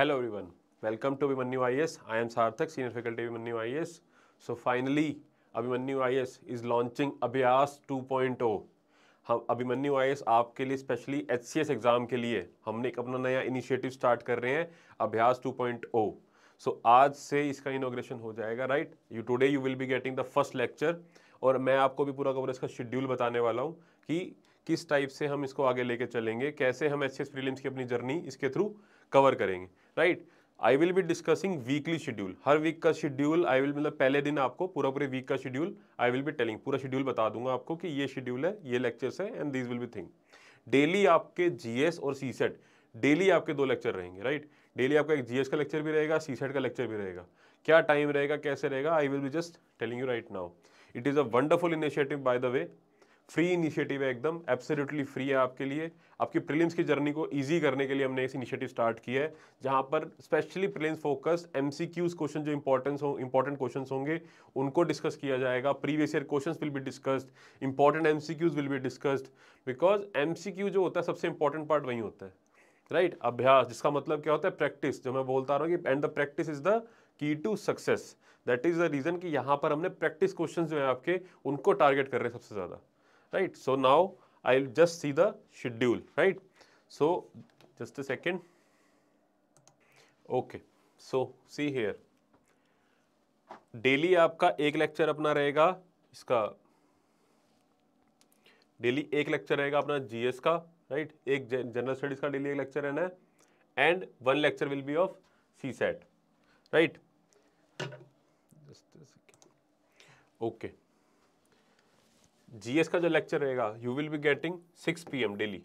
Hello welcome to Abhimanyu IAS I am Sarthak senior faculty Abhimanyu IAS so finally Abhimanyu IAS is launching Abhyas 2.0. हम Abhimanyu IAS आपके लिए specially H C S exam के लिए हमने एक अपना नया इनिशिएटिव स्टार्ट कर रहे हैं अभ्यास 2.0 सो आज से इसका इनोग्रेशन हो जाएगा right you today you will be getting the first lecture और मैं आपको भी पूरा कवर इसका शेड्यूल बताने वाला हूँ कि किस टाइप से हम इसको आगे लेके चलेंगे कैसे हम एच एस प्रीलिम्स की अपनी जर्नी इसके थ्रू कवर करेंगे right I will be discussing weekly schedule हर वीक का शेड्यूल आई विल मतलब पहले दिन आपको पूरा पूरे वीक का schedule I will be telling पूरा शेड्यूल बता दूंगा आपको कि ये शेड्यूल है ये लेक्चर्स है and this will be thing daily आपके जीएस और सी सेट डेली आपके दो लेक्चर रहेंगे राइट डेली आपका एक जीएस का लेक्चर भी रहेगा सी सेट का लेक्चर भी रहेगा क्या टाइम रहेगा कैसे रहेगा I will be just telling you right now it is a wonderful initiative by the way free initiative है एकदम एब्सोल्युटली फ्री है आपके लिए आपकी प्रीलिम्स की जर्नी को इजी करने के लिए हमने इस इनिशिएटिव स्टार्ट किया है जहां पर specially prelims focus MCQs question जो इंपॉर्टेंस हो इंपॉर्टेंट क्वेश्चन होंगे उनको डिस्कस किया जाएगा previous year question will be discussed important um will be discussed because um जो होता है सबसे इंपॉर्टेंट पार्ट वही होता है राइट right? अभ्यास जिसका मतलब क्या होता है प्रैक्टिस जो मैं बोलता रहा हूँ कि and the practice is the key to success that is the reason कि यहाँ पर हमने प्रैक्टिस क्वेश्चन जो है आपके उनको टारगेट कर रहे हैं सबसे ज़्यादा right. So, now I will just see the schedule, right. So, just a second. Okay. So, see here. Daily आपका एक लेक्चर अपना रहेगा इसका डेली एक लेक्चर रहेगा अपना जीएस का राइट right? एक जनरल स्टडीज का डेली एक लेक्चर रहना है and one lecture will be of CSAT right okay GS का जो लेक्चर रहेगा you will be getting six P M daily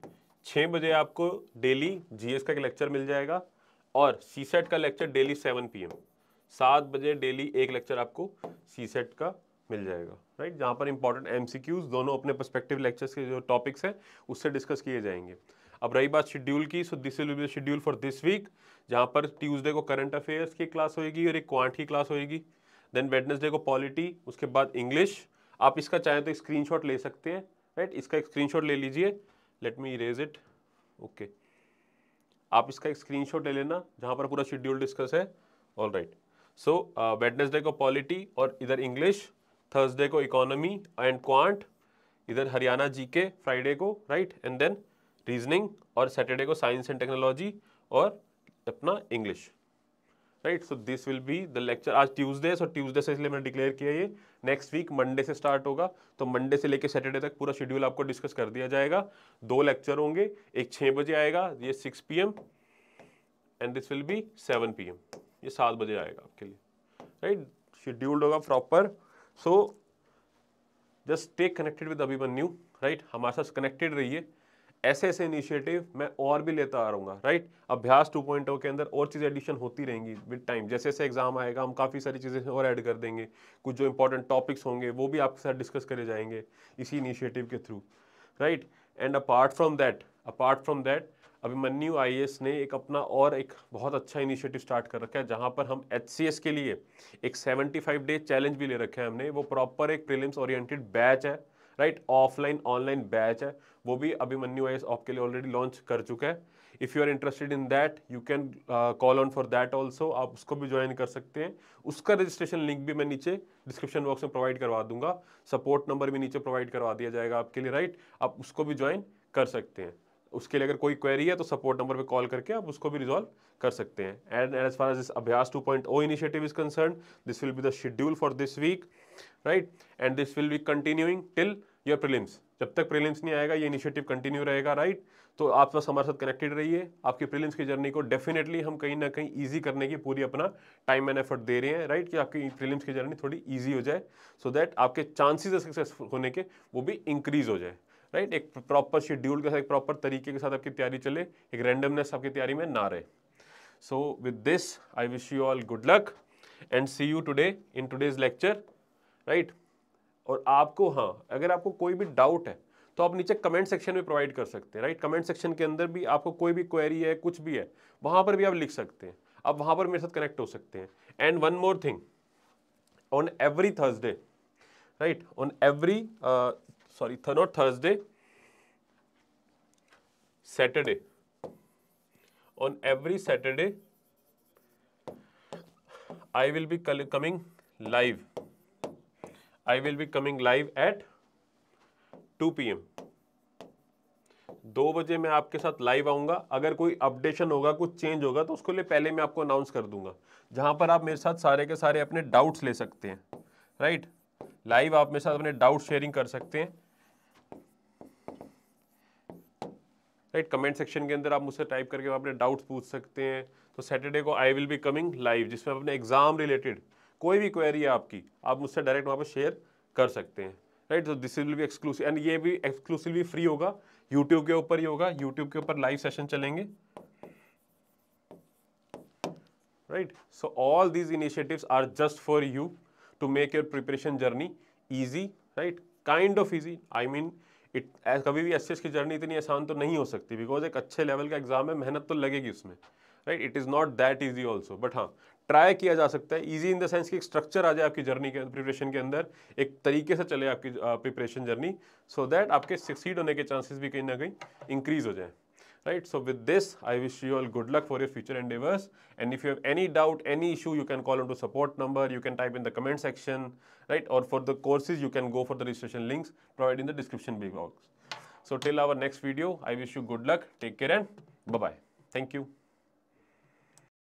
छः बजे आपको डेली जीएस का लेक्चर मिल जाएगा और सी सेट e का lecture daily seven P M सात बजे डेली एक लेक्चर आपको सी सेट e का मिल जाएगा राइट जहाँ पर इंपॉर्टेंट एमसीक्यूज दोनों अपने पर्सपेक्टिव लेक्चर्स के जो टॉपिक्स हैं उससे डिस्कस किए जाएंगे अब रही बात शेड्यूल की so this will be schedule for this week जहाँ पर ट्यूजडे को करंट अफेयर्स की क्लास होएगी और एक क्वांट की क्लास होएगी देन वेडनेसडे को पॉलिटी उसके बाद इंग्लिश आप इसका चाहें तो स्क्रीन ले सकते हैं राइट इसका एक स्क्रीन ले लीजिए let me erase it okay आप इसका एक स्क्रीन ले लेना जहाँ पर पूरा शेड्यूल डिस्कस है ऑल राइट सो वेडनेसडे को पॉलिटी और इधर इंग्लिश थर्सडे को इकोनॉमी एंड क्वांट इधर हरियाणा जीके फ्राइडे को राइट एंड देन रीजनिंग और सैटरडे को साइंस एंड टेक्नोलॉजी और अपना English right so this will be the lecture आज ट्यूजडे है सो ट्यूजडे से इसलिए मैंने डिक्लेयर किया ये नेक्स्ट वीक मंडे से स्टार्ट होगा तो मंडे से लेकर सैटरडे तक पूरा शेड्यूल आपको डिस्कस कर दिया जाएगा दो लेक्चर होंगे एक छः बजे आएगा ये six P M and this will be seven P M ये सात बजे आएगा आपके लिए राइट शेड्यूल्ड होगा proper so just take connected with Abhimanyu right हमारे साथ कनेक्टेड रहिए ऐसे ऐसे इनिशिएटिव मैं और भी लेता आ रहा राइट अभ्यास 2.0 के अंदर और चीज़ें एडिशन होती रहेंगी विद टाइम जैसे जैसे एग्जाम आएगा हम काफ़ी सारी चीज़ें और ऐड कर देंगे कुछ जो इंपॉर्टेंट टॉपिक्स होंगे वो भी आपके साथ डिस्कस करे जाएंगे इसी इनिशिएटिव के through right and apart from that apart from that Abhimanyu IAS ने एक अपना और एक बहुत अच्छा इनिशिएटिव स्टार्ट कर रखा है जहाँ पर हम एच के लिए एक फाइव डे चैलेंज भी ले रखे हैं हमने वो प्रॉपर एक प्रिलिम्स ओरिएंटेड बैच है राइट ऑफलाइन ऑनलाइन बैच है वो भी अभिमन्यू आई आपके लिए ऑलरेडी लॉन्च कर चुका है if you are interested in that you can call on for that also आप उसको भी ज्वाइन कर सकते हैं उसका रजिस्ट्रेशन लिंक भी मैं नीचे डिस्क्रिप्शन बॉक्स में प्रोवाइड करवा दूंगा सपोर्ट नंबर भी नीचे प्रोवाइड करवा दिया जाएगा आपके लिए राइट right? आप उसको भी ज्वाइन कर सकते हैं उसके लिए अगर कोई क्वेरी है तो सपोर्ट नंबर पे कॉल करके आप उसको भी रिजॉल्व कर सकते हैं and as far as this Abhyas two point O initiative is concern this will be the schedule for this week right and this will be continuing till your prelims जब तक प्रिलिम्स नहीं आएगा ये इनिशिएटिव कंटिन्यू रहेगा right तो आप बस हमारे साथ कनेक्टेड रहिए आपकी प्रिलिम्स की जर्नी को डेफिनेटली हम कहीं ना कहीं ईजी करने की पूरी अपना टाइम एंड एफर्ट दे रहे हैं राइट कि आपकी प्रिलिम्स की जर्नी थोड़ी ईजी हो जाए सो so दैट आपके चांसेज सक्सेसफुल होने के वो भी इंक्रीज हो जाए राइट एक प्रॉपर शेड्यूल के साथ एक प्रॉपर तरीके के साथ आपकी तैयारी चले एक रैंडमनेस आपकी तैयारी में ना रहे so with this I wish you all good luck and see you today in today's lecture right और आपको हाँ अगर आपको कोई भी डाउट है तो आप नीचे कमेंट सेक्शन में प्रोवाइड कर सकते हैं राइट कमेंट सेक्शन के अंदर भी आपको कोई भी क्वेरी है कुछ भी है वहाँ पर भी आप लिख सकते हैं आप वहाँ पर मेरे साथ कनेक्ट हो सकते हैं and one more thing on every Thursday right on every sorry not Thursday Saturday on every Saturday I will be coming live I will be coming live at 2 pm. दो बजे मैं आपके साथ लाइव आऊंगा अगर कोई अपडेशन होगा कुछ चेंज होगा तो उसके लिए पहले मैं आपको अनाउंस कर दूंगा जहां पर आप मेरे साथ सारे के सारे अपने डाउट्स ले सकते हैं राइट लाइव आप मेरे साथ अपने डाउट शेयरिंग कर सकते हैं राइट कमेंट सेक्शन के अंदर आप मुझसे टाइप करके अपने डाउट्स पूछ सकते हैं तो सैटरडे को I will be coming live जिसमें अपने एग्जाम रिलेटेड कोई भी क्वेरी है आपकी आप मुझसे डायरेक्ट वहाँ पर शेयर कर सकते हैं राइट तो दिस विल भी एक्सक्लूसिव एंड ये भी एक्सक्लूसिवली फ्री होगा यूट्यूब के ऊपर ही होगा यूट्यूब के ऊपर लाइव सेशन चलेंगे right so all these initiatives are just for you to make your preparation journey easy right kind of easy I mean it कभी भी एस की जर्नी इतनी आसान तो नहीं हो सकती बिकॉज एक अच्छे लेवल का एग्जाम है मेहनत तो लगेगी उसमें right it is not that easy also but हाँ ट्राई किया जा सकता है इजी इन द सेंस कि एक स्ट्रक्चर आ जाए आपकी जर्नी के प्रिपरेशन के अंदर एक तरीके से चले आपकी प्रिपरेशन जर्नी सो दैट आपके सक्सीड होने के चांसेस भी कहीं ना कहीं इंक्रीज हो जाए right so with this I wish you all good luck for your future and and if you have any doubt any issue you can call on to support number you can type in the comment section right और for the courses you can go for the registration links provide in the description be box so till our next video I wish you good luck take care and bye thank you